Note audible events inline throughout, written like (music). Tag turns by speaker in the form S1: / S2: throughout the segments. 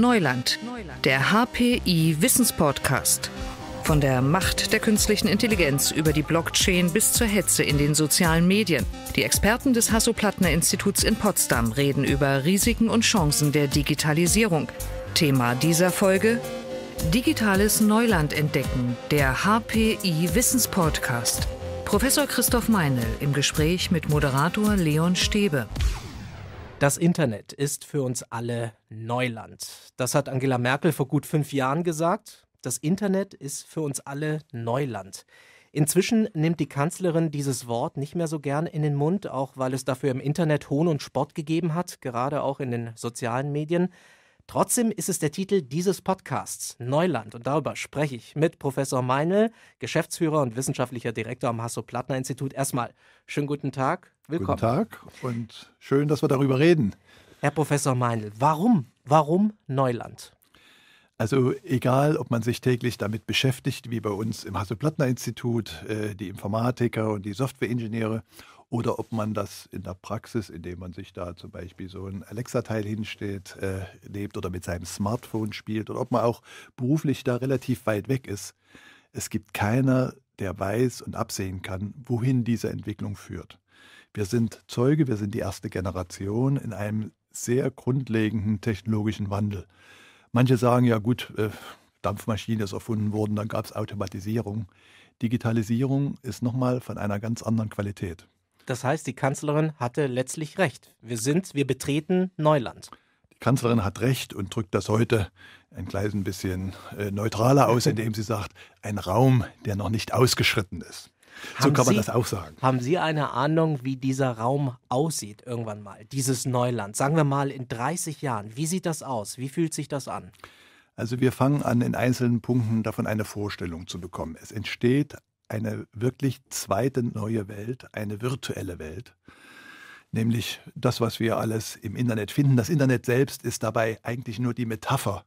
S1: Neuland, der HPI Wissenspodcast. Von der Macht der künstlichen Intelligenz über die Blockchain bis zur Hetze in den sozialen Medien. Die Experten des Hasso-Plattner-Instituts in Potsdam reden über Risiken und Chancen der Digitalisierung. Thema dieser Folge: Digitales Neuland entdecken, der HPI Wissenspodcast. Professor Christoph Meinl im Gespräch mit Moderator Leon Stebe. Das Internet ist für uns alle Neuland. Das hat Angela Merkel vor gut fünf Jahren gesagt. Das Internet ist für uns alle Neuland. Inzwischen nimmt die Kanzlerin dieses Wort nicht mehr so gern in den Mund, auch weil es dafür im Internet Hohn und Spott gegeben hat, gerade auch in den sozialen Medien. Trotzdem ist es der Titel dieses Podcasts, Neuland. Und darüber spreche ich mit Professor Meinl, Geschäftsführer und wissenschaftlicher Direktor am Hasso-Plattner-Institut. Erstmal schönen guten Tag, willkommen. Guten Tag und schön, dass wir darüber reden. Herr Professor Meinl, warum, warum Neuland?
S2: Also egal, ob man sich täglich damit beschäftigt, wie bei uns im Hasso-Plattner-Institut, äh, die Informatiker und die Softwareingenieure, oder ob man das in der Praxis, indem man sich da zum Beispiel so ein Alexa-Teil hinstellt, äh, lebt oder mit seinem Smartphone spielt oder ob man auch beruflich da relativ weit weg ist. Es gibt keiner, der weiß und absehen kann, wohin diese Entwicklung führt. Wir sind Zeuge, wir sind die erste Generation in einem sehr grundlegenden technologischen Wandel. Manche sagen ja gut, äh, Dampfmaschine ist erfunden worden, dann gab es Automatisierung. Digitalisierung ist nochmal von einer ganz anderen Qualität.
S1: Das heißt, die Kanzlerin hatte letztlich recht. Wir sind, wir betreten Neuland.
S2: Die Kanzlerin hat recht und drückt das heute ein kleines bisschen äh, neutraler aus, (laughs) indem sie sagt, ein Raum, der noch nicht ausgeschritten ist. Haben so kann man Sie, das auch sagen.
S1: Haben Sie eine Ahnung, wie dieser Raum aussieht irgendwann mal, dieses Neuland? Sagen wir mal in 30 Jahren. Wie sieht das aus? Wie fühlt sich das an?
S2: Also wir fangen an, in einzelnen Punkten davon eine Vorstellung zu bekommen. Es entsteht eine wirklich zweite neue Welt, eine virtuelle Welt. Nämlich das, was wir alles im Internet finden. Das Internet selbst ist dabei eigentlich nur die Metapher,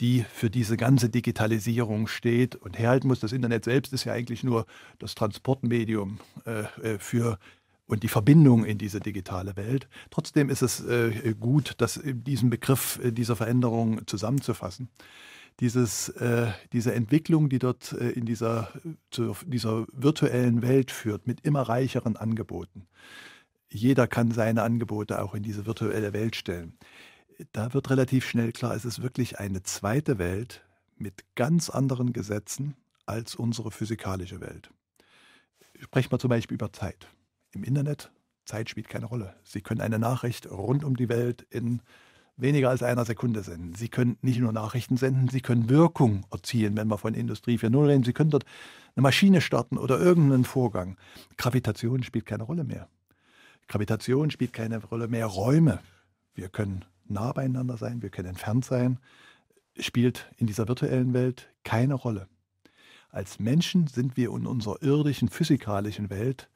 S2: die für diese ganze Digitalisierung steht und herhalten muss. Das Internet selbst ist ja eigentlich nur das Transportmedium äh, äh für und die Verbindung in diese digitale Welt. Trotzdem ist es äh, gut, das, diesen Begriff äh, dieser Veränderung zusammenzufassen dieses, äh, diese Entwicklung, die dort äh, in dieser, zu dieser virtuellen Welt führt, mit immer reicheren Angeboten. Jeder kann seine Angebote auch in diese virtuelle Welt stellen. Da wird relativ schnell klar, es ist wirklich eine zweite Welt mit ganz anderen Gesetzen als unsere physikalische Welt. Sprechen wir zum Beispiel über Zeit. Im Internet, Zeit spielt keine Rolle. Sie können eine Nachricht rund um die Welt in weniger als einer Sekunde senden. Sie können nicht nur Nachrichten senden, Sie können Wirkung erzielen, wenn wir von Industrie 4.0 reden. Sie können dort eine Maschine starten oder irgendeinen Vorgang. Gravitation spielt keine Rolle mehr. Gravitation spielt keine Rolle mehr. Räume. Wir können nah beieinander sein, wir können entfernt sein. Spielt in dieser virtuellen Welt keine Rolle. Als Menschen sind wir in unserer irdischen, physikalischen Welt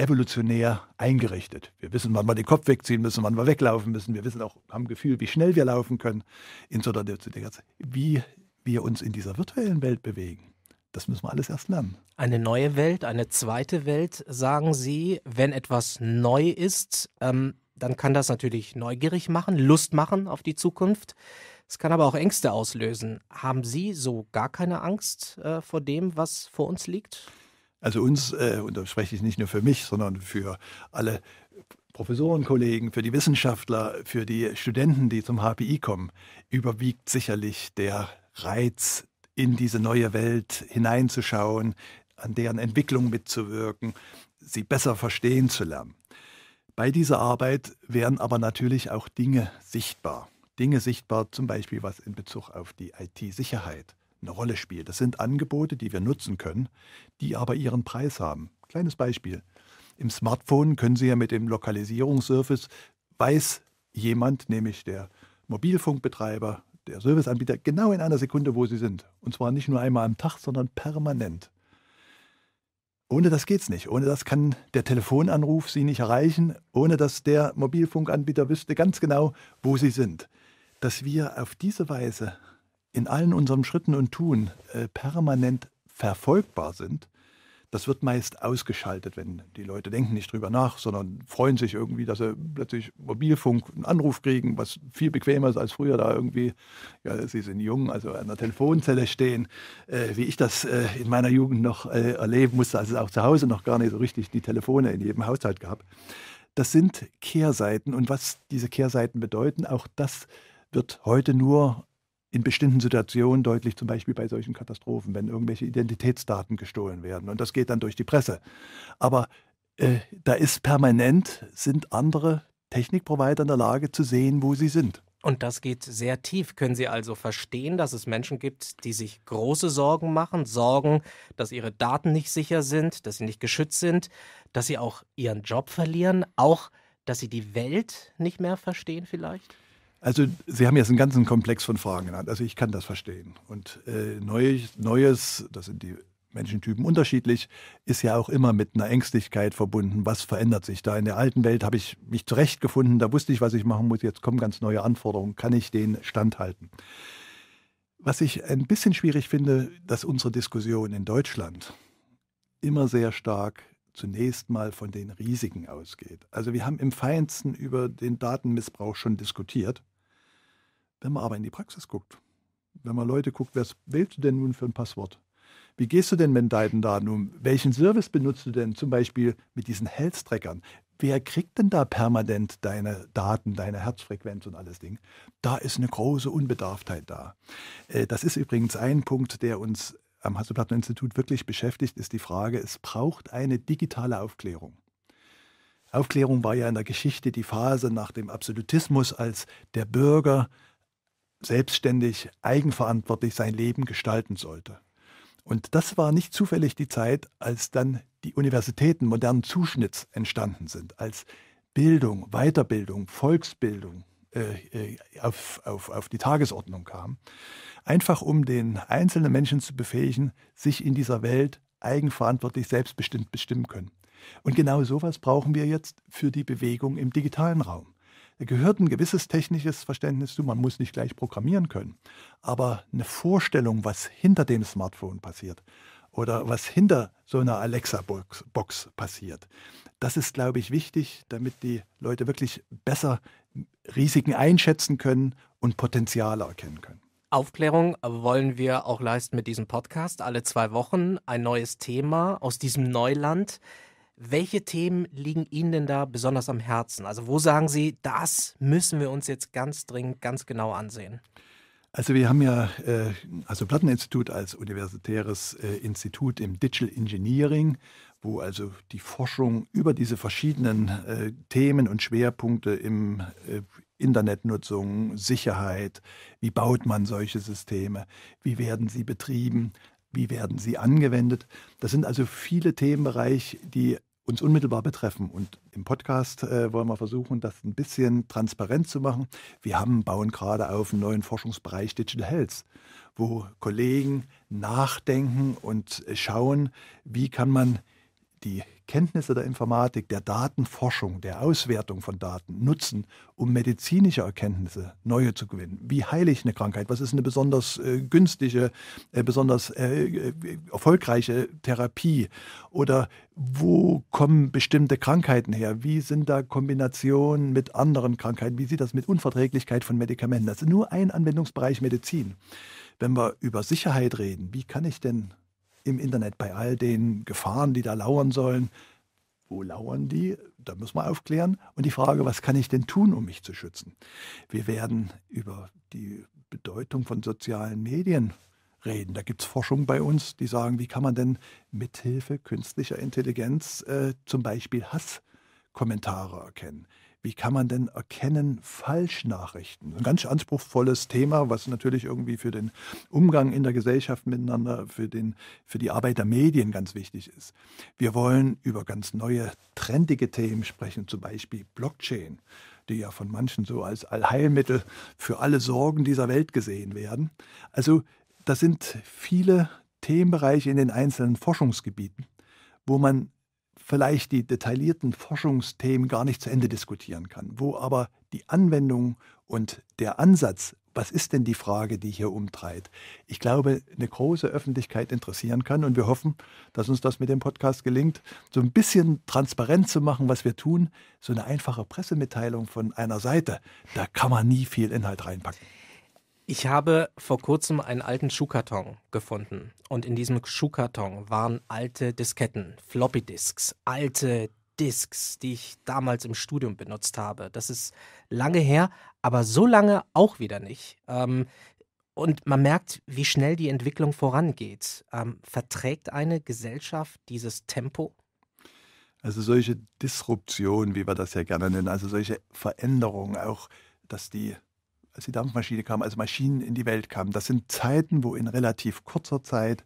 S2: evolutionär eingerichtet. Wir wissen, wann wir den Kopf wegziehen müssen, wann wir weglaufen müssen. Wir wissen auch, haben Gefühl, wie schnell wir laufen können, also wie wir uns in dieser virtuellen Welt bewegen. Das müssen wir alles erst lernen.
S1: Eine neue Welt, eine zweite Welt, sagen Sie. Wenn etwas neu ist, ähm, dann kann das natürlich neugierig machen, Lust machen auf die Zukunft. Es kann aber auch Ängste auslösen. Haben Sie so gar keine Angst äh, vor dem, was vor uns liegt?
S2: Also uns, äh, und da spreche ich nicht nur für mich, sondern für alle Professorenkollegen, für die Wissenschaftler, für die Studenten, die zum HPI kommen, überwiegt sicherlich der Reiz, in diese neue Welt hineinzuschauen, an deren Entwicklung mitzuwirken, sie besser verstehen zu lernen. Bei dieser Arbeit werden aber natürlich auch Dinge sichtbar. Dinge sichtbar, zum Beispiel was in Bezug auf die IT-Sicherheit eine Rolle spielt. Das sind Angebote, die wir nutzen können, die aber ihren Preis haben. Kleines Beispiel. Im Smartphone können Sie ja mit dem Lokalisierungsservice, weiß jemand, nämlich der Mobilfunkbetreiber, der Serviceanbieter, genau in einer Sekunde, wo Sie sind. Und zwar nicht nur einmal am Tag, sondern permanent. Ohne das geht es nicht. Ohne das kann der Telefonanruf Sie nicht erreichen, ohne dass der Mobilfunkanbieter wüsste ganz genau, wo Sie sind. Dass wir auf diese Weise in allen unseren Schritten und Tun äh, permanent verfolgbar sind, das wird meist ausgeschaltet, wenn die Leute denken nicht drüber nach, sondern freuen sich irgendwie, dass sie plötzlich Mobilfunk einen Anruf kriegen, was viel bequemer ist als früher da irgendwie, ja, sie sind jung, also an der Telefonzelle stehen, äh, wie ich das äh, in meiner Jugend noch äh, erleben musste, als es auch zu Hause noch gar nicht so richtig die Telefone in jedem Haushalt gab. Das sind Kehrseiten und was diese Kehrseiten bedeuten, auch das wird heute nur in bestimmten Situationen deutlich, zum Beispiel bei solchen Katastrophen, wenn irgendwelche Identitätsdaten gestohlen werden. Und das geht dann durch die Presse. Aber äh, da ist permanent, sind andere Technikprovider in der Lage zu sehen, wo
S1: sie sind. Und das geht sehr tief. Können Sie also verstehen, dass es Menschen gibt, die sich große Sorgen machen, Sorgen, dass ihre Daten nicht sicher sind, dass sie nicht geschützt sind, dass sie auch ihren Job verlieren, auch dass sie die Welt nicht mehr verstehen vielleicht?
S2: Also Sie haben jetzt einen ganzen Komplex von Fragen genannt. Also ich kann das verstehen. Und äh, Neues, Neues, das sind die Menschentypen unterschiedlich, ist ja auch immer mit einer Ängstlichkeit verbunden. Was verändert sich da? In der alten Welt habe ich mich zurechtgefunden, da wusste ich, was ich machen muss. Jetzt kommen ganz neue Anforderungen. Kann ich denen standhalten? Was ich ein bisschen schwierig finde, dass unsere Diskussion in Deutschland immer sehr stark zunächst mal von den Risiken ausgeht. Also wir haben im feinsten über den Datenmissbrauch schon diskutiert. Wenn man aber in die Praxis guckt, wenn man Leute guckt, was wählst du denn nun für ein Passwort? Wie gehst du denn mit deinen Daten um? Welchen Service benutzt du denn zum Beispiel mit diesen Health-Trackern? Wer kriegt denn da permanent deine Daten, deine Herzfrequenz und alles Ding? Da ist eine große Unbedarftheit da. Äh, das ist übrigens ein Punkt, der uns am Hasso-Plattner-Institut wirklich beschäftigt, ist die Frage, es braucht eine digitale Aufklärung. Aufklärung war ja in der Geschichte die Phase nach dem Absolutismus, als der Bürger selbstständig, eigenverantwortlich sein Leben gestalten sollte. Und das war nicht zufällig die Zeit, als dann die Universitäten modernen Zuschnitts entstanden sind, als Bildung, Weiterbildung, Volksbildung äh, äh, auf, auf, auf die Tagesordnung kam. Einfach um den einzelnen Menschen zu befähigen, sich in dieser Welt eigenverantwortlich selbstbestimmt bestimmen können. Und genau sowas brauchen wir jetzt für die Bewegung im digitalen Raum gehört ein gewisses technisches Verständnis zu. Man muss nicht gleich programmieren können, aber eine Vorstellung, was hinter dem Smartphone passiert oder was hinter so einer Alexa-Box passiert, das ist, glaube ich, wichtig, damit die Leute wirklich besser Risiken einschätzen können und Potenziale erkennen können.
S1: Aufklärung wollen wir auch leisten mit diesem Podcast. Alle zwei Wochen ein neues Thema aus diesem Neuland. Welche Themen liegen Ihnen denn da besonders am Herzen? Also wo sagen Sie, das müssen wir uns jetzt ganz dringend, ganz genau ansehen?
S2: Also wir haben ja, äh, also Platteninstitut als universitäres äh, Institut im Digital Engineering, wo also die Forschung über diese verschiedenen äh, Themen und Schwerpunkte im Internetnutzung, Sicherheit, wie baut man solche Systeme, wie werden sie betrieben, wie werden sie angewendet. Das sind also viele Themenbereiche, die uns unmittelbar betreffen. Und im Podcast äh, wollen wir versuchen, das ein bisschen transparent zu machen. Wir haben, bauen gerade auf einen neuen Forschungsbereich Digital Health, wo Kollegen nachdenken und äh, schauen, wie kann man die Kenntnisse der Informatik, der Datenforschung, der Auswertung von Daten nutzen, um medizinische Erkenntnisse, neue zu gewinnen. Wie heile ich eine Krankheit? Was ist eine besonders äh, günstige, äh, besonders äh, äh, erfolgreiche Therapie? Oder wo kommen bestimmte Krankheiten her? Wie sind da Kombinationen mit anderen Krankheiten? Wie sieht das mit Unverträglichkeit von Medikamenten? Das ist nur ein Anwendungsbereich Medizin. Wenn wir über Sicherheit reden, wie kann ich denn im Internet, bei all den Gefahren, die da lauern sollen. Wo lauern die? Da muss man aufklären. Und die Frage, was kann ich denn tun, um mich zu schützen? Wir werden über die Bedeutung von sozialen Medien reden. Da gibt es Forschung bei uns, die sagen, wie kann man denn mithilfe künstlicher Intelligenz äh, zum Beispiel Hasskommentare erkennen? wie kann man denn erkennen Falschnachrichten? Ein ganz anspruchsvolles Thema, was natürlich irgendwie für den Umgang in der Gesellschaft miteinander, für, den, für die Arbeit der Medien ganz wichtig ist. Wir wollen über ganz neue, trendige Themen sprechen, zum Beispiel Blockchain die ja von manchen so als Allheilmittel für alle Sorgen dieser Welt gesehen werden. Also das sind viele Themenbereiche in den einzelnen Forschungsgebieten, wo man vielleicht die detaillierten Forschungsthemen gar nicht zu Ende diskutieren kann, wo aber die Anwendung und der Ansatz, was ist denn die Frage, die hier umtreibt, ich glaube, eine große Öffentlichkeit interessieren kann. Und wir hoffen, dass uns das mit dem Podcast gelingt, so ein bisschen transparent zu machen, was wir tun. So eine einfache Pressemitteilung von einer Seite, da kann man
S1: nie viel Inhalt reinpacken. Ich habe vor kurzem einen alten Schuhkarton gefunden. Und in diesem Schuhkarton waren alte Disketten, Floppydisks, alte Disks, die ich damals im Studium benutzt habe. Das ist lange her, aber so lange auch wieder nicht. Ähm, und man merkt, wie schnell die Entwicklung vorangeht. Ähm, verträgt eine Gesellschaft dieses Tempo?
S2: Also solche Disruption, wie wir das ja gerne nennen, also solche Veränderungen, auch dass die als die Dampfmaschine kam, als Maschinen in die Welt kamen. Das sind Zeiten, wo in relativ kurzer Zeit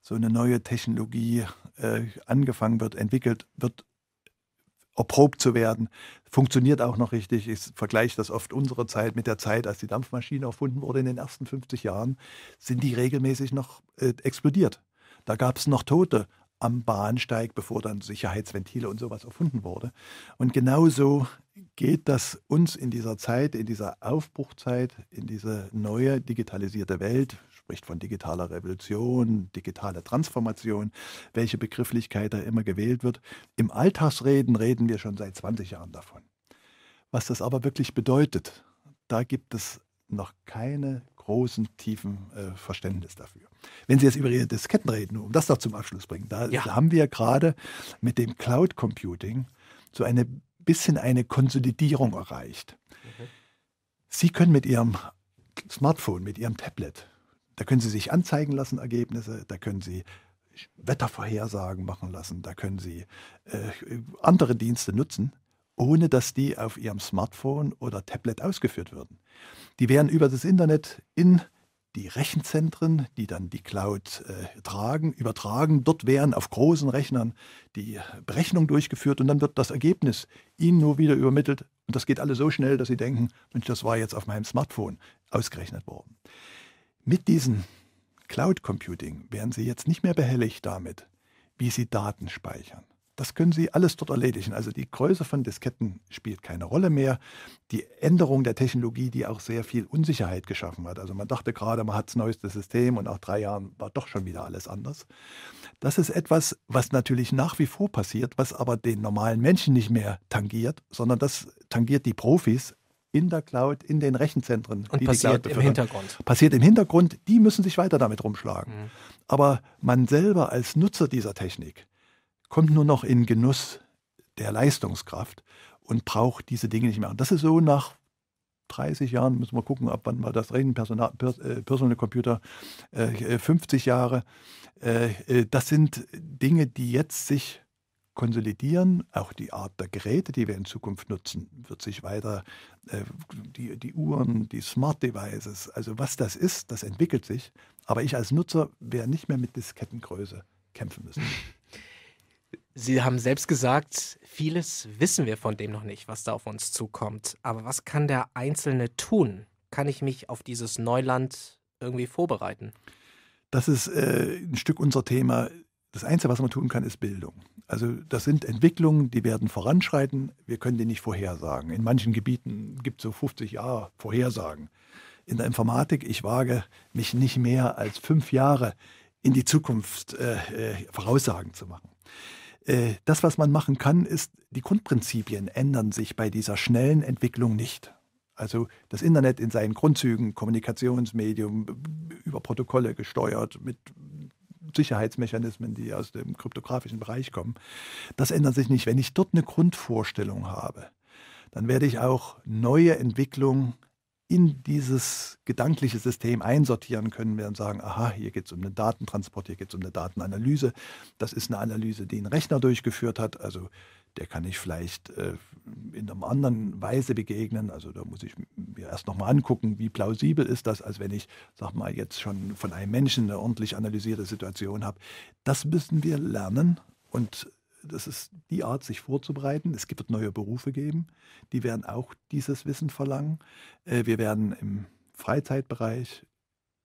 S2: so eine neue Technologie äh, angefangen wird, entwickelt wird, erprobt zu werden. Funktioniert auch noch richtig. Ich vergleiche das oft unsere Zeit mit der Zeit, als die Dampfmaschine erfunden wurde in den ersten 50 Jahren, sind die regelmäßig noch äh, explodiert. Da gab es noch Tote am Bahnsteig, bevor dann Sicherheitsventile und sowas erfunden wurde. Und genauso geht das uns in dieser Zeit, in dieser Aufbruchzeit, in diese neue digitalisierte Welt, spricht von digitaler Revolution, digitale Transformation, welche Begrifflichkeit da immer gewählt wird. Im Alltagsreden reden wir schon seit 20 Jahren davon. Was das aber wirklich bedeutet, da gibt es noch keine großen, tiefen äh, Verständnis dafür. Wenn Sie jetzt über Ihre Disketten reden, um das doch zum Abschluss bringen, da ja. haben wir gerade mit dem Cloud Computing so eine bisschen eine Konsolidierung erreicht. Mhm. Sie können mit Ihrem Smartphone, mit Ihrem Tablet, da können Sie sich anzeigen lassen, Ergebnisse, da können Sie Wettervorhersagen machen lassen, da können Sie äh, andere Dienste nutzen, ohne dass die auf Ihrem Smartphone oder Tablet ausgeführt würden. Die werden über das Internet in die Rechenzentren, die dann die Cloud äh, tragen, übertragen. Dort werden auf großen Rechnern die Berechnung durchgeführt und dann wird das Ergebnis Ihnen nur wieder übermittelt. Und das geht alles so schnell, dass Sie denken, Mensch, das war jetzt auf meinem Smartphone ausgerechnet worden. Mit diesem Cloud Computing werden Sie jetzt nicht mehr behelligt damit, wie Sie Daten speichern. Das können Sie alles dort erledigen. Also die Größe von Disketten spielt keine Rolle mehr. Die Änderung der Technologie, die auch sehr viel Unsicherheit geschaffen hat. Also man dachte gerade, man hat das neueste System und nach drei Jahren war doch schon wieder alles anders. Das ist etwas, was natürlich nach wie vor passiert, was aber den normalen Menschen nicht mehr tangiert, sondern das tangiert die Profis in der Cloud, in den Rechenzentren. Und passiert im Hintergrund. Passiert im Hintergrund, die müssen sich weiter damit rumschlagen. Mhm. Aber man selber als Nutzer dieser Technik kommt nur noch in Genuss der Leistungskraft und braucht diese Dinge nicht mehr. Und das ist so nach 30 Jahren, müssen wir gucken, ab wann wir das reden, Personal, äh, Personal Computer, 50 äh, äh, Jahre. Das sind Dinge, die jetzt sich konsolidieren. Auch die Art der Geräte, die wir in Zukunft nutzen, wird sich weiter, die, die Uhren, die Smart Devices, also was das ist, das entwickelt sich. Aber ich als Nutzer werde
S1: nicht mehr mit Diskettengröße kämpfen müssen. (laughs) Sie haben selbst gesagt, vieles wissen wir von dem noch nicht, was da auf uns zukommt. Aber was kann der Einzelne tun? Kann ich mich auf dieses Neuland irgendwie vorbereiten?
S2: Das ist äh, ein Stück unser Thema. Das Einzige, was man tun kann, ist Bildung. Also das sind Entwicklungen, die werden voranschreiten. Wir können die nicht vorhersagen. In manchen Gebieten gibt es so 50 Jahre Vorhersagen. In der Informatik, ich wage mich nicht mehr als fünf Jahre in die Zukunft äh, äh, Voraussagen zu machen. Äh, das, was man machen kann, ist, die Grundprinzipien ändern sich bei dieser schnellen Entwicklung nicht. Also das Internet in seinen Grundzügen, Kommunikationsmedium, über Protokolle gesteuert, mit Sicherheitsmechanismen, die aus dem kryptografischen Bereich kommen, das ändert sich nicht. Wenn ich dort eine Grundvorstellung habe, dann werde ich auch neue Entwicklungen in dieses gedankliche System einsortieren können wir und sagen, aha, hier geht es um einen Datentransport, hier geht es um eine Datenanalyse. Das ist eine Analyse, die ein Rechner durchgeführt hat. Also der kann ich vielleicht äh, in einer anderen Weise begegnen. Also da muss ich mir erst nochmal angucken, wie plausibel ist das, als wenn ich, sag mal, jetzt schon von einem Menschen eine ordentlich analysierte Situation habe. Das müssen wir lernen und das ist die Art, sich vorzubereiten. Es wird neue Berufe geben, die werden auch dieses Wissen verlangen. Äh, wir werden im Freizeitbereich,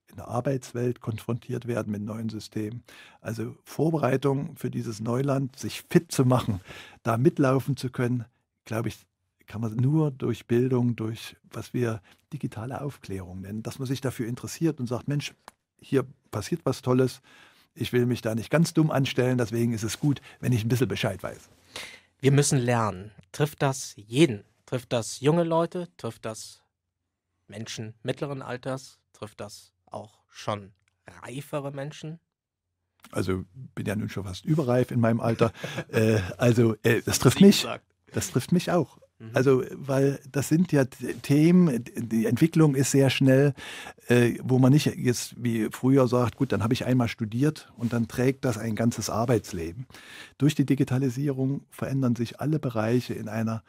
S2: in der Arbeitswelt konfrontiert werden mit neuen Systemen. Also Vorbereitung für dieses Neuland, sich fit zu machen, da mitlaufen zu können, glaube ich, kann man nur durch Bildung, durch was wir digitale Aufklärung nennen, dass man sich dafür interessiert und sagt, Mensch, hier passiert was Tolles, ich will mich da nicht ganz dumm anstellen, deswegen ist es gut, wenn ich ein bisschen Bescheid weiß. Wir
S1: müssen lernen. Trifft das jeden? Trifft das junge Leute? Trifft das Menschen mittleren Alters? Trifft das auch schon reifere Menschen?
S2: Also bin ja nun schon fast überreif in meinem Alter. (laughs) äh, also äh, das trifft mich. Das trifft mich auch. Mhm. Also, weil das sind ja Themen, die Entwicklung ist sehr schnell, äh, wo man nicht jetzt wie früher sagt, gut, dann habe ich einmal studiert und dann trägt das ein ganzes Arbeitsleben. Durch die Digitalisierung verändern sich alle Bereiche in einer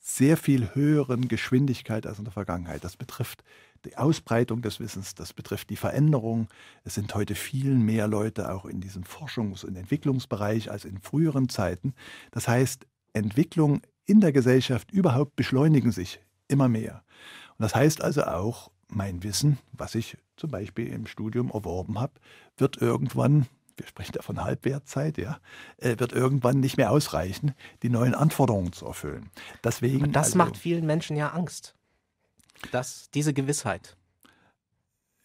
S2: sehr viel höheren Geschwindigkeit als in der Vergangenheit. Das betrifft die Ausbreitung des Wissens, das betrifft die Veränderung. Es sind heute viel mehr Leute auch in diesem Forschungs- und Entwicklungsbereich als in früheren Zeiten. Das heißt, Entwicklung in der Gesellschaft überhaupt beschleunigen sich immer mehr. Und das heißt also auch, mein Wissen, was ich zum Beispiel im Studium erworben habe, wird irgendwann, wir sprechen da von Halbwertzeit, ja, äh, wird irgendwann nicht mehr ausreichen, die neuen Anforderungen zu erfüllen. Deswegen, Aber das also, macht
S1: vielen Menschen ja Angst. Das, diese Gewissheit.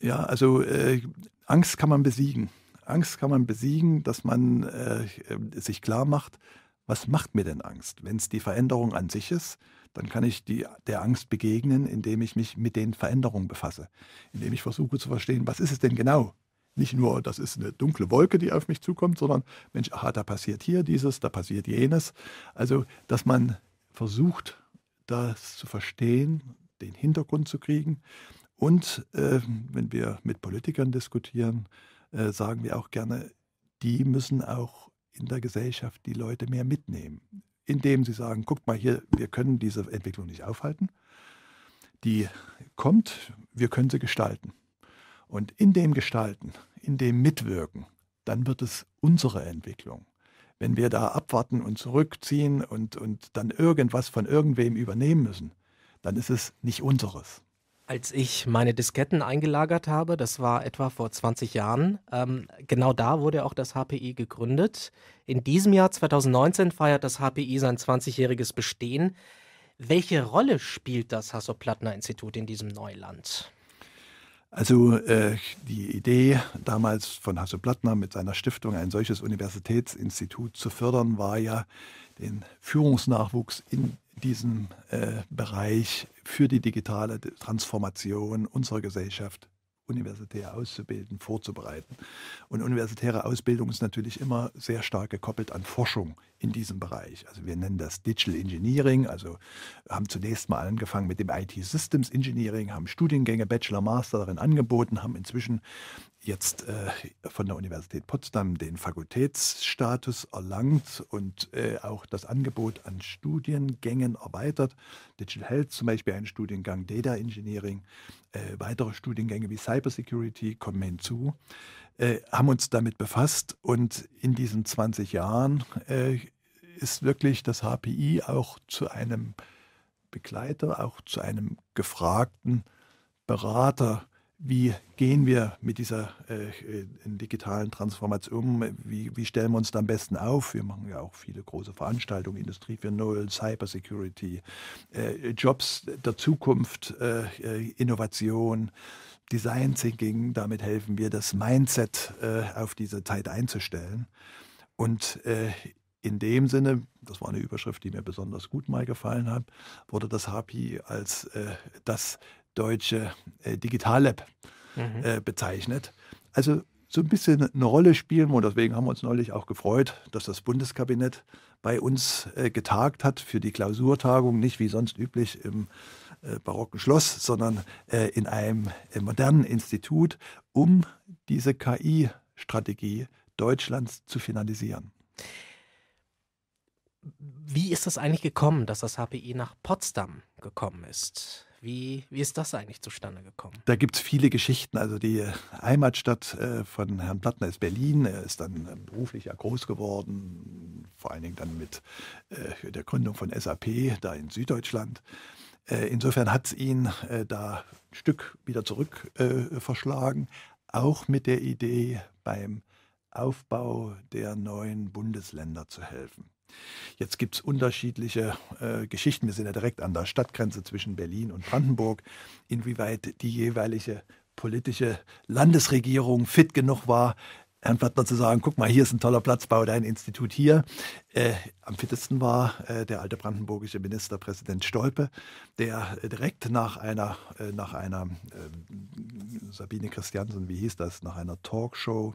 S2: Ja, also äh, Angst kann man besiegen. Angst kann man besiegen, dass man äh, sich klar macht, was macht mir denn Angst? Wenn es die Veränderung an sich ist, dann kann ich die, der Angst begegnen, indem ich mich mit den Veränderungen befasse, indem ich versuche zu verstehen, was ist es denn genau? Nicht nur, das ist eine dunkle Wolke, die auf mich zukommt, sondern Mensch, aha, da passiert hier dieses, da passiert jenes. Also, dass man versucht, das zu verstehen, den Hintergrund zu kriegen. Und äh, wenn wir mit Politikern diskutieren, äh, sagen wir auch gerne, die müssen auch in der Gesellschaft die Leute mehr mitnehmen, indem sie sagen, guckt mal hier, wir können diese Entwicklung nicht aufhalten, die kommt, wir können sie gestalten. Und in dem Gestalten, in dem Mitwirken, dann wird es unsere Entwicklung. Wenn wir da abwarten und zurückziehen
S1: und, und dann irgendwas von irgendwem übernehmen müssen, dann ist es nicht unseres. Als ich meine Disketten eingelagert habe, das war etwa vor 20 Jahren, ähm, genau da wurde auch das HPI gegründet. In diesem Jahr 2019 feiert das HPI sein 20-jähriges Bestehen. Welche Rolle spielt das Hasso-Plattner-Institut in diesem Neuland?
S2: Also äh, die Idee damals von Hasso Plattner mit seiner Stiftung ein solches Universitätsinstitut zu fördern, war ja den Führungsnachwuchs in diesem äh, Bereich für die digitale Transformation unserer Gesellschaft universitär auszubilden, vorzubereiten. Und universitäre Ausbildung ist natürlich immer sehr stark gekoppelt an Forschung in diesem Bereich. Also wir nennen das Digital Engineering, also haben zunächst mal angefangen mit dem IT Systems Engineering, haben Studiengänge Bachelor, Master darin angeboten, haben inzwischen jetzt äh, von der Universität Potsdam den Fakultätsstatus erlangt und äh, auch das Angebot an Studiengängen erweitert. Digital Health zum Beispiel ein Studiengang, Data Engineering, äh, weitere Studiengänge wie Cybersecurity kommen hinzu, äh, haben uns damit befasst und in diesen 20 Jahren äh, ist wirklich das HPI auch zu einem Begleiter, auch zu einem gefragten Berater wie gehen wir mit dieser äh, äh, digitalen Transformation um? Wie, wie, stellen wir uns da am besten auf? Wir machen ja auch viele große Veranstaltungen, Industrie 4.0, Cybersecurity, äh, Jobs der Zukunft, äh, äh, Innovation, Design Thinking. Damit helfen wir, das Mindset äh, auf diese Zeit einzustellen. Und in dem Sinne, das war eine Überschrift, die mir besonders gut mal gefallen hat, wurde das HP als das deutsche äh, Digital Lab mhm. äh, bezeichnet. Also so ein bisschen eine Rolle spielen wir. und deswegen haben wir uns neulich auch gefreut, dass das Bundeskabinett bei uns äh, getagt hat für die Klausurtagung, nicht wie sonst üblich im äh, barocken Schloss, sondern äh, in einem äh, modernen Institut, um diese KI-Strategie
S1: Deutschlands zu finalisieren. Wie ist das eigentlich gekommen, dass das HPI nach Potsdam gekommen ist? Wie, wie ist das eigentlich zustande gekommen?
S2: Da gibt es viele Geschichten. Also die Heimatstadt äh, von Herrn Plattner ist Berlin. Er ist dann äh, beruflich ja groß geworden, vor allen Dingen dann mit äh, der Gründung von SAP da in Süddeutschland. Insofern hat es ihn da ein Stück wieder zurück verschlagen, auch mit der Idee, beim Aufbau der neuen Bundesländer zu helfen. Jetzt gibt es unterschiedliche äh, Geschichten. Wir sind ja direkt an der Stadtgrenze zwischen Berlin und Brandenburg, inwieweit die jeweilige politische Landesregierung fit genug war, Herrn Plattner zu sagen, guck mal, hier ist ein toller Platz, bau dein Institut hier. Äh, am fittesten war äh, der alte brandenburgische Ministerpräsident Stolpe, der direkt nach einer, äh, nach einer ähm, Sabine Christiansen, wie hieß das, nach einer Talkshow,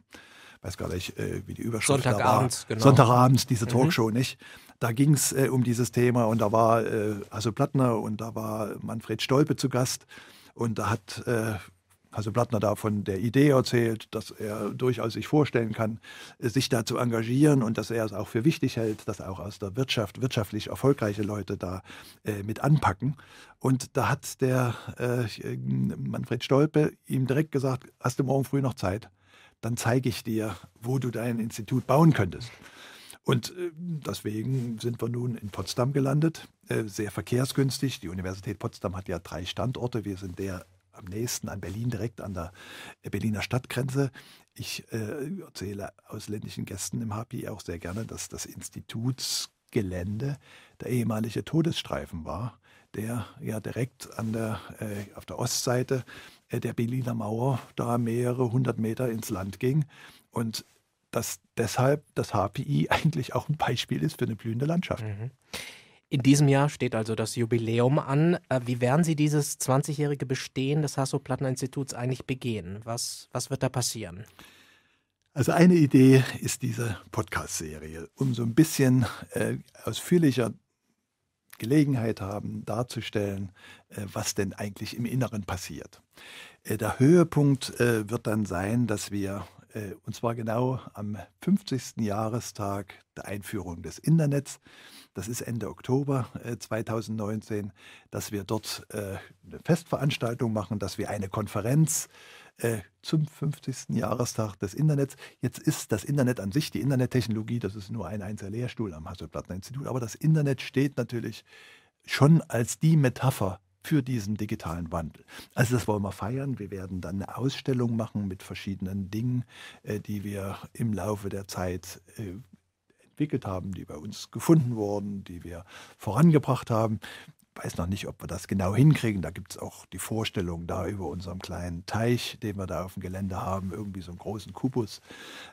S2: weiß gar nicht, äh, wie die Überschrift da war. Genau. Sonntagabends, diese mhm. Talkshow, mhm. nicht? Da ging es äh, um dieses Thema und da war äh, Hasso Plattner und da war Manfred Stolpe zu Gast und da hat äh, Hasso Plattner da von der Idee erzählt, dass er durchaus sich vorstellen kann, äh, sich da zu engagieren und dass er es auch für wichtig hält, dass auch aus der Wirtschaft wirtschaftlich erfolgreiche Leute da äh, mit anpacken. Und da hat der äh, Manfred Stolpe ihm direkt gesagt, hast du morgen früh noch Zeit? dann zeige ich dir, wo du dein Institut bauen könntest. Und äh, deswegen sind wir nun in Potsdam gelandet, äh, sehr verkehrsgünstig. Die Universität Potsdam hat ja drei Standorte. Wir sind der am nächsten an Berlin, direkt an der äh, Berliner Stadtgrenze. Ich äh, erzähle ausländischen Gästen im HPI auch sehr gerne, dass das Institutsgelände der ehemalige Todesstreifen war, der ja direkt an der, äh, auf der Ostseite äh, der Berliner Mauer da mehrere hundert Meter ins Land ging. Und
S1: dass deshalb das HPI (laughs) eigentlich auch ein Beispiel ist für eine blühende Landschaft. Mhm. In diesem Jahr steht also das Jubiläum an. Äh, wie werden Sie dieses 20-jährige Bestehen des Hasso-Plattner-Instituts eigentlich begehen? Was, was wird da passieren? Also
S2: eine Idee ist diese Podcast-Serie, um so ein bisschen äh, ausführlicher Gelegenheit haben, darzustellen, äh, was denn eigentlich im Inneren passiert. Äh, der Höhepunkt äh, wird dann sein, dass wir, und zwar genau am 50. Jahrestag der Einführung des Internets, das ist Ende Oktober 2019, dass wir dort eine Festveranstaltung machen, dass wir eine Konferenz äh, äh, zum 50. Jahrestag des Internets. Jetzt ist das Internet an sich, die Internettechnologie, das ist nur ein einziger Lehrstuhl am hasselblattner institut aber das Internet steht natürlich schon als die Metapher für diesen digitalen Wandel. Also das wollen wir feiern. Wir werden dann eine Ausstellung machen mit verschiedenen Dingen, äh, die wir im Laufe der Zeit äh, entwickelt haben, die bei uns gefunden wurden, die wir vorangebracht haben weiß noch nicht, ob wir das genau hinkriegen. Da gibt es auch die Vorstellung da über unserem kleinen Teich, den wir da auf dem Gelände haben, irgendwie so einen großen Kubus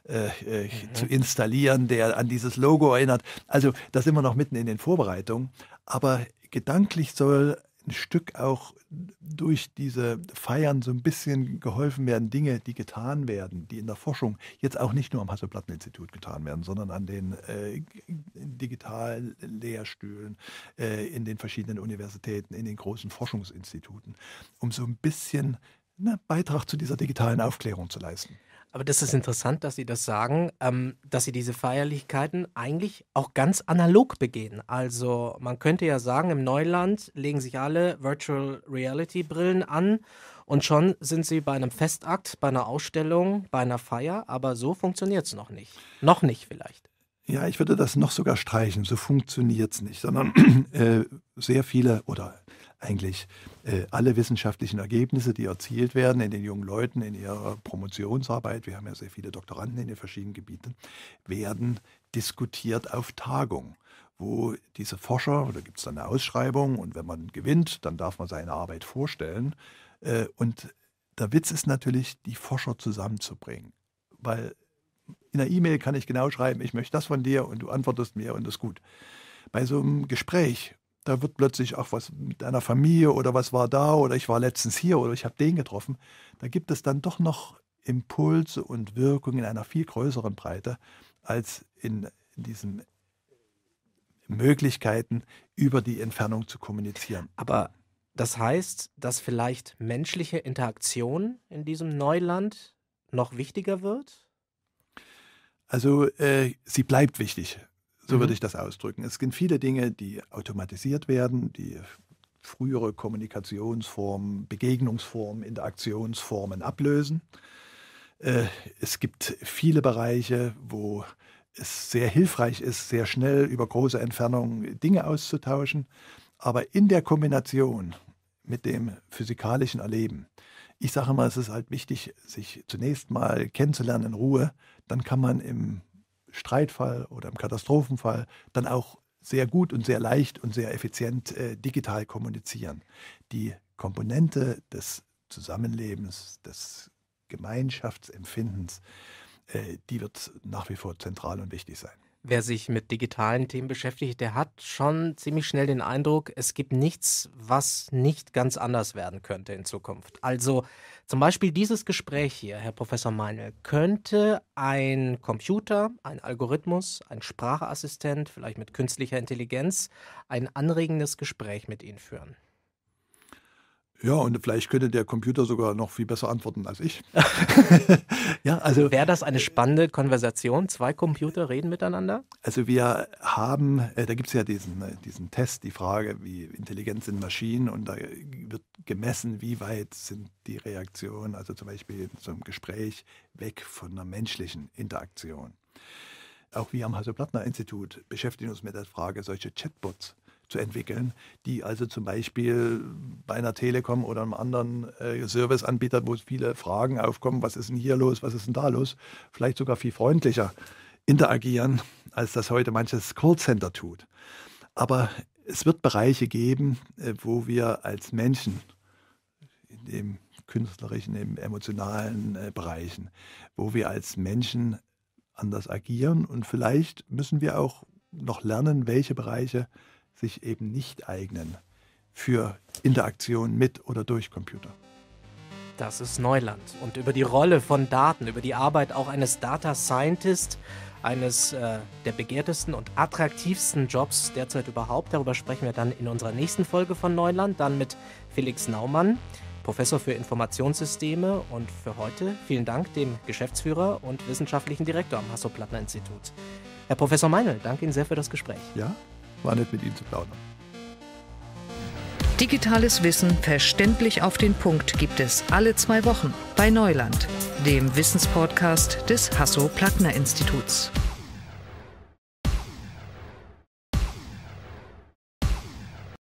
S2: äh, äh, mhm. zu installieren, der an dieses Logo erinnert. Also da sind wir noch mitten in den Vorbereitungen. Aber gedanklich soll ein Stück auch durch diese Feiern so ein bisschen geholfen werden, Dinge, die getan werden, die in der Forschung jetzt auch nicht nur am Hasso-Platten-Institut getan werden, sondern an den äh, Digitallehrstühlen äh, in den verschiedenen Universitäten, in den großen Forschungsinstituten, um so ein
S1: bisschen einen Beitrag zu dieser digitalen Aufklärung zu leisten. Aber das ist interessant, dass Sie das sagen, ähm, dass Sie diese Feierlichkeiten eigentlich auch ganz analog begehen. Also man könnte ja sagen, im Neuland legen sich alle Virtual Reality Brillen an und schon sind Sie bei einem Festakt, bei einer Ausstellung, bei einer Feier, aber so funktioniert es noch nicht. Noch nicht vielleicht.
S2: Ja, ich würde das noch sogar streichen, so funktioniert es nicht, sondern (clears throat) äh, sehr viele oder eigentlich äh, alle wissenschaftlichen Ergebnisse, die erzielt werden in den jungen Leuten, in ihrer Promotionsarbeit, wir haben ja sehr viele Doktoranden in den verschiedenen Gebieten, werden diskutiert auf Tagung wo diese Forscher, da gibt es dann eine Ausschreibung und wenn man gewinnt, dann darf man seine Arbeit vorstellen. Äh, und der Witz ist natürlich, die Forscher zusammenzubringen, weil in der E-Mail kann ich genau schreiben, ich möchte das von dir und du antwortest mir und das ist gut. Bei so einem Gespräch da wird plötzlich, auch was mit deiner Familie oder was war da oder ich war letztens hier oder ich habe den getroffen. Da gibt es dann doch noch Impulse und Wirkungen in einer viel größeren Breite als in, in diesen Möglichkeiten,
S1: über die Entfernung zu kommunizieren. Aber das heißt, dass vielleicht menschliche Interaktion in diesem Neuland noch wichtiger wird?
S2: Also äh, sie bleibt wichtig. So mhm. würde ich das ausdrücken. Es sind viele Dinge, die automatisiert werden, die frühere Kommunikationsformen, Begegnungsformen, Interaktionsformen ablösen. Äh, es gibt viele Bereiche, wo es sehr hilfreich ist, sehr schnell über große Entfernungen Dinge auszutauschen. Aber in der Kombination mit dem physikalischen Erleben, ich sage mal, es ist halt wichtig, sich zunächst mal kennenzulernen in Ruhe, dann kann man im Streitfall oder im Katastrophenfall dann auch sehr gut und sehr leicht und sehr effizient äh, digital kommunizieren. Die Komponente des Zusammenlebens, des Gemeinschaftsempfindens, äh, die wird nach wie vor zentral und wichtig sein
S1: wer sich mit digitalen Themen beschäftigt, der hat schon ziemlich schnell den Eindruck, es gibt nichts, was nicht ganz anders werden könnte in Zukunft. Also zum Beispiel dieses Gespräch hier, Herr Professor Meinl, könnte ein Computer, ein Algorithmus, ein Sprachassistent, vielleicht mit künstlicher Intelligenz, ein anregendes Gespräch mit Ihnen führen?
S2: Ja, und vielleicht könnte der Computer sogar noch viel besser antworten als ich. (laughs) ja, also wäre das eine spannende
S1: Konversation? Zwei Computer reden miteinander?
S2: Also wir haben, äh, da gibt es ja diesen, äh, diesen Test, die Frage, wie intelligent sind Maschinen und da wird gemessen, wie weit sind die Reaktionen, also zum Beispiel zum Gespräch, weg von einer menschlichen Interaktion. Auch wir am Hasso-Plattner-Institut beschäftigen uns mit der Frage, solche Chatbots zu entwickeln, die also zum Beispiel bei einer Telekom oder einem anderen äh, Serviceanbieter, wo viele Fragen aufkommen, was ist denn hier los, was ist denn da los, vielleicht sogar viel freundlicher interagieren, als das heute manches Callcenter tut. Aber es wird Bereiche geben, äh, wo wir als Menschen in dem künstlerischen, in emotionalen äh, Bereichen, wo wir als Menschen anders agieren und vielleicht müssen wir auch noch lernen, welche Bereiche sich eben nicht eignen für Interaktion mit oder durch Computer.
S1: Das ist Neuland. Und über die Rolle von Daten, über die Arbeit auch eines Data Scientist, eines äh, der begehrtesten und attraktivsten Jobs derzeit überhaupt, darüber sprechen wir dann in unserer nächsten Folge von Neuland, dann mit Felix Naumann, Professor für Informationssysteme. Und für heute vielen Dank dem Geschäftsführer und wissenschaftlichen Direktor am Hasso-Plattner-Institut. Herr Professor Meinl, danke Ihnen sehr für das Gespräch. Ja, war
S2: nett mit Ihnen zu plaudern.
S1: Digitales Wissen verständlich auf den Punkt gibt es alle zwei Wochen bei Neuland, dem Wissenspodcast des Hasso-Plattner-Instituts.